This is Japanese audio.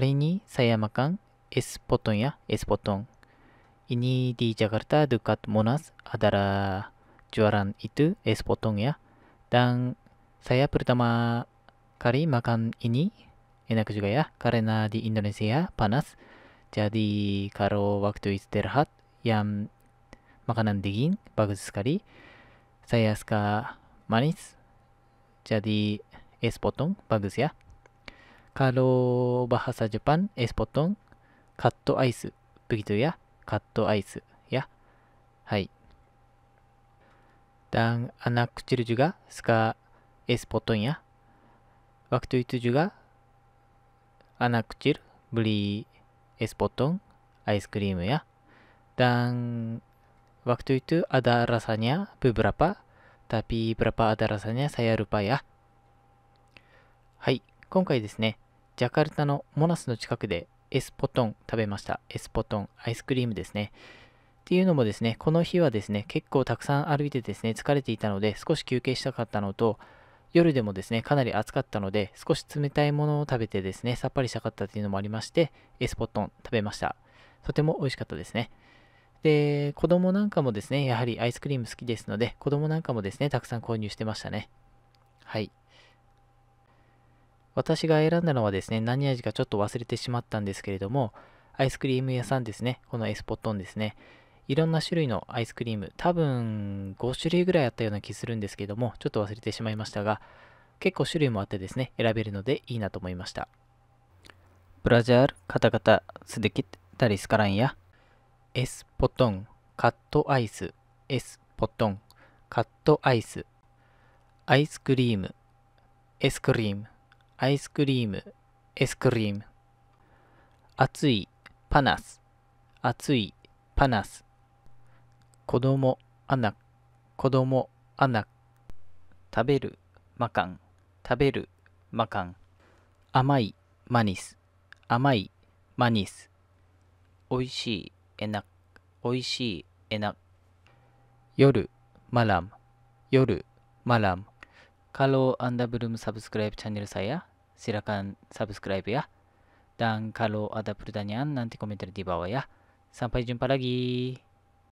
ini saya makan es potong ya, es potong. Ini di Jakarta dekat Monas adalah jualan itu es potong ya. Dan saya pertama kali makan ini enak juga ya, karena di Indonesia panas. Jadi kalau waktu istirahat yang makanan dingin bagus sekali. Saya suka manis. Jadi es potong bagus ya. Kalau bahasa Jepang es potong cut ice begitu ya. Cut ice ya. Hai. Dan anak kecil juga suka potong ya. Waktu itu juga anak kecil beli es potong ice cream ya. Dan waktu itu ada rasanya beberapa, tapi berapa ada rasanya saya lupa ya. はい、今回ですね、ジャカルタのモナスの近くでエスポトン食べました。エスポトンアイスクリームですね。っていうのもですね、この日はですね、結構たくさん歩いてですね、疲れていたので、少し休憩したかったのと、夜でもですね、かなり暑かったので、少し冷たいものを食べてですね、さっぱりしたかったというのもありまして、エスポトン食べました。とても美味しかったですね。で、子供なんかもですね、やはりアイスクリーム好きですので、子供なんかもですね、たくさん購入してましたね。はい。私が選んだのはですね、何味かちょっと忘れてしまったんですけれども、アイスクリーム屋さんですね、このエスポットンですね、いろんな種類のアイスクリーム、多分5種類ぐらいあったような気するんですけども、ちょっと忘れてしまいましたが、結構種類もあってですね、選べるのでいいなと思いました。ブラジャール、カタカタ、スデキッ、タリスカランや、エスポトン、カットアイス、エスポトン、カットアイス、アイスクリーム、エスクリーム、アイスクリーム、エスクリーム。暑い、パナス。暑い、パナス。子供、アナ。子供、アナ。食べる、マカン。食べる、マカン。甘い、マニス。甘い、マニス。おいしい、エナ。おいしい、エナ。夜、マラム。夜、マラム。Kalau Anda belum subscribe channel saya, silakan subscribe ya. Dan kalau ada pertanyaan nanti komentar di bawah ya. Sampai jumpa lagi.